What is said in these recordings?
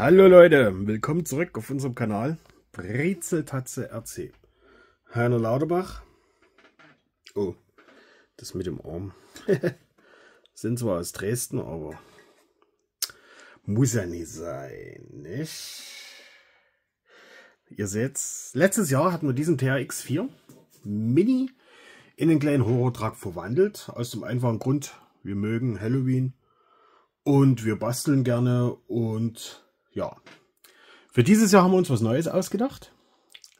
Hallo Leute, willkommen zurück auf unserem Kanal Brezeltatze RC. Heiner Lauterbach. Oh, das mit dem Arm. Sind zwar aus Dresden, aber muss ja nicht sein, nicht? Ihr seht, letztes Jahr hatten wir diesen TRX4 Mini in den kleinen Horror-Truck verwandelt. Aus dem einfachen Grund, wir mögen Halloween und wir basteln gerne und ja. Für dieses Jahr haben wir uns was Neues ausgedacht.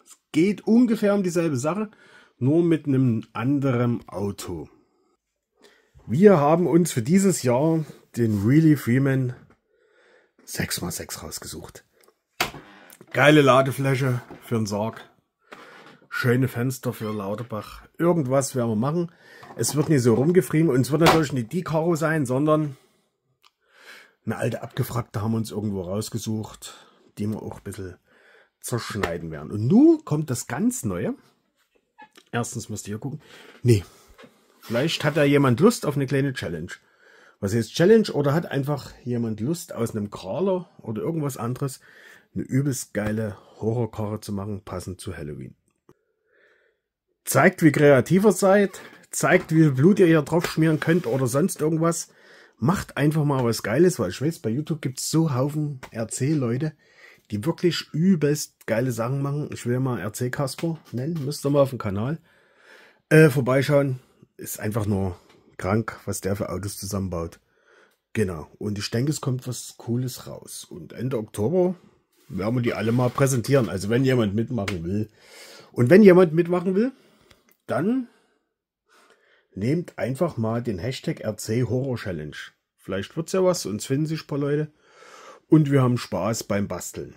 Es geht ungefähr um dieselbe Sache, nur mit einem anderen Auto. Wir haben uns für dieses Jahr den Really Freeman 6x6 rausgesucht. Geile Ladefläche für den Sarg. Schöne Fenster für Lauterbach. Irgendwas werden wir machen. Es wird nicht so rumgefrieben und es wird natürlich nicht die Karo sein, sondern eine alte Abgefragte haben wir uns irgendwo rausgesucht, die wir auch ein bisschen zerschneiden werden. Und nun kommt das ganz Neue. Erstens müsst ihr gucken. Nee, vielleicht hat da jemand Lust auf eine kleine Challenge. Was heißt Challenge? Oder hat einfach jemand Lust aus einem Kraler oder irgendwas anderes eine übelst geile Horrorkarre zu machen, passend zu Halloween. Zeigt, wie kreativer seid. Zeigt, wie viel Blut ihr hier drauf schmieren könnt oder sonst irgendwas. Macht einfach mal was Geiles, weil ich weiß, bei YouTube gibt es so Haufen RC-Leute, die wirklich übelst geile Sachen machen. Ich will mal RC kasper nennen, müsst ihr mal auf dem Kanal äh, vorbeischauen. Ist einfach nur krank, was der für Autos zusammenbaut. Genau. Und ich denke, es kommt was Cooles raus. Und Ende Oktober werden wir die alle mal präsentieren. Also wenn jemand mitmachen will. Und wenn jemand mitmachen will, dann Nehmt einfach mal den Hashtag RC Horror Challenge. Vielleicht wird's ja was, uns finden sich ein paar Leute. Und wir haben Spaß beim Basteln.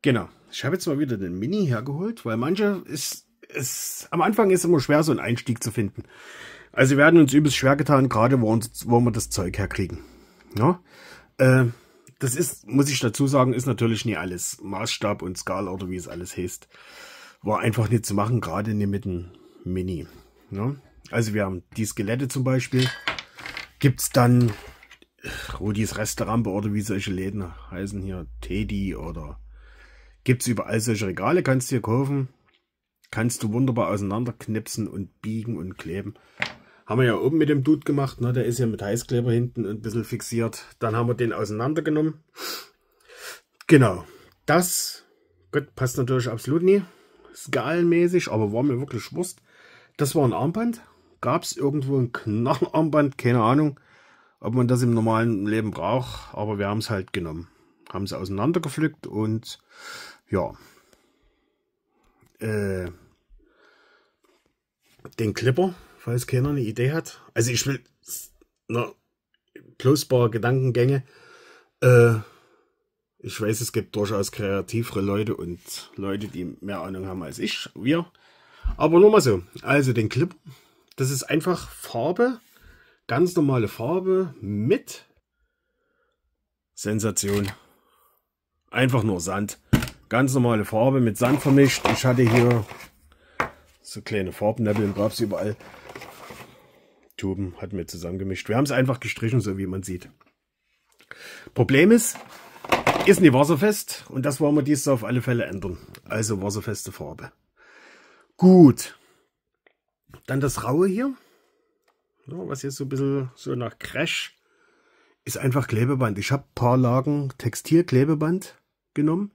Genau. Ich habe jetzt mal wieder den Mini hergeholt, weil manche ist, ist, am Anfang ist immer schwer, so einen Einstieg zu finden. Also wir werden uns übelst schwer getan, gerade wo, uns, wo wir das Zeug herkriegen. Ja? Äh, das ist, muss ich dazu sagen, ist natürlich nie alles. Maßstab und Skala oder wie es alles heißt, war einfach nicht zu machen, gerade nicht mit dem Mini. Ja? Also wir haben die Skelette zum Beispiel. Gibt es dann Rudis oh, Restaurant oder wie solche Läden heißen hier, Teddy oder gibt es überall solche Regale, kannst du hier kaufen. Kannst du wunderbar auseinanderknipsen und biegen und kleben. Haben wir ja oben mit dem Dude gemacht, ne? der ist ja mit Heißkleber hinten ein bisschen fixiert. Dann haben wir den auseinandergenommen. Genau, das Gott, passt natürlich absolut nie. Skalenmäßig, aber war mir wirklich Wurst. Das war ein Armband gab es irgendwo ein Knochenarmband, keine Ahnung, ob man das im normalen Leben braucht, aber wir haben es halt genommen. Haben es auseinandergepflückt und ja. Äh, den Clipper, falls keiner eine Idee hat. Also ich will na, ein paar Gedankengänge. Äh, ich weiß, es gibt durchaus kreativere Leute und Leute, die mehr Ahnung haben als ich, wir. Aber nur mal so. Also den Clipper das ist einfach Farbe, ganz normale Farbe mit Sensation. Einfach nur Sand. Ganz normale Farbe mit Sand vermischt. Ich hatte hier so kleine Farbnäppeln, gab es überall. Tuben hatten wir zusammengemischt. Wir haben es einfach gestrichen, so wie man sieht. Problem ist, ist nicht wasserfest und das wollen wir dies auf alle Fälle ändern. Also wasserfeste Farbe. Gut, dann das Raue hier, was jetzt so ein bisschen so nach Crash ist einfach Klebeband. Ich habe ein paar Lagen Textilklebeband genommen,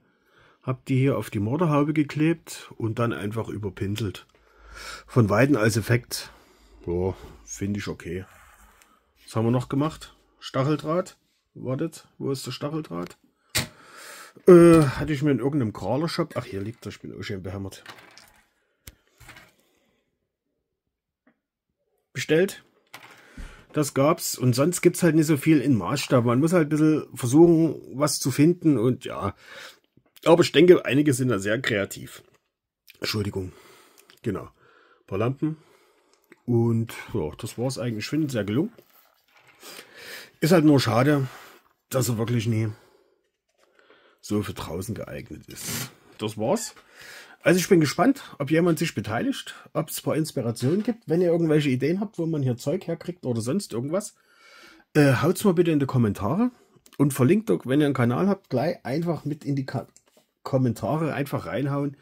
habe die hier auf die Morderhaube geklebt und dann einfach überpinselt. Von Weiden als Effekt, ja, finde ich okay. Was haben wir noch gemacht? Stacheldraht. Wartet, wo ist der Stacheldraht? Äh, hatte ich mir in irgendeinem Crawler-Shop. Ach, hier liegt er. Ich bin auch schön behämmert. bestellt. Das gab's. Und sonst gibt's halt nicht so viel in Maßstab. Man muss halt ein bisschen versuchen, was zu finden und ja. Aber ich denke, einige sind da sehr kreativ. Entschuldigung. Genau. Ein paar Lampen. Und ja, das war's eigentlich. Ich finde sehr gelungen. Ist halt nur schade, dass er wirklich nie so für draußen geeignet ist. Das war's. Also ich bin gespannt, ob jemand sich beteiligt, ob es ein paar Inspirationen gibt. Wenn ihr irgendwelche Ideen habt, wo man hier Zeug herkriegt oder sonst irgendwas, äh, es mal bitte in die Kommentare und verlinkt doch, wenn ihr einen Kanal habt, gleich einfach mit in die Ka Kommentare einfach reinhauen.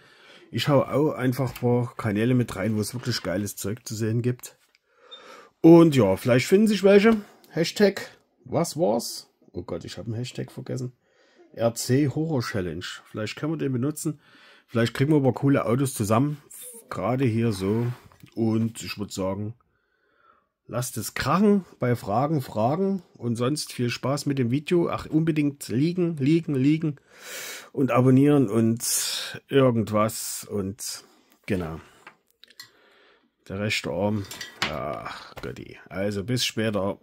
Ich hau auch einfach ein paar Kanäle mit rein, wo es wirklich geiles Zeug zu sehen gibt. Und ja, vielleicht finden sich welche. Hashtag was war's? Oh Gott, ich habe einen Hashtag vergessen. RC Horror Challenge. Vielleicht können wir den benutzen. Vielleicht kriegen wir aber coole Autos zusammen. Gerade hier so. Und ich würde sagen, lasst es krachen bei Fragen, Fragen. Und sonst viel Spaß mit dem Video. Ach, unbedingt liegen, liegen, liegen. Und abonnieren und irgendwas. Und genau. Der rechte Arm. Ach, Gotti. Also bis später.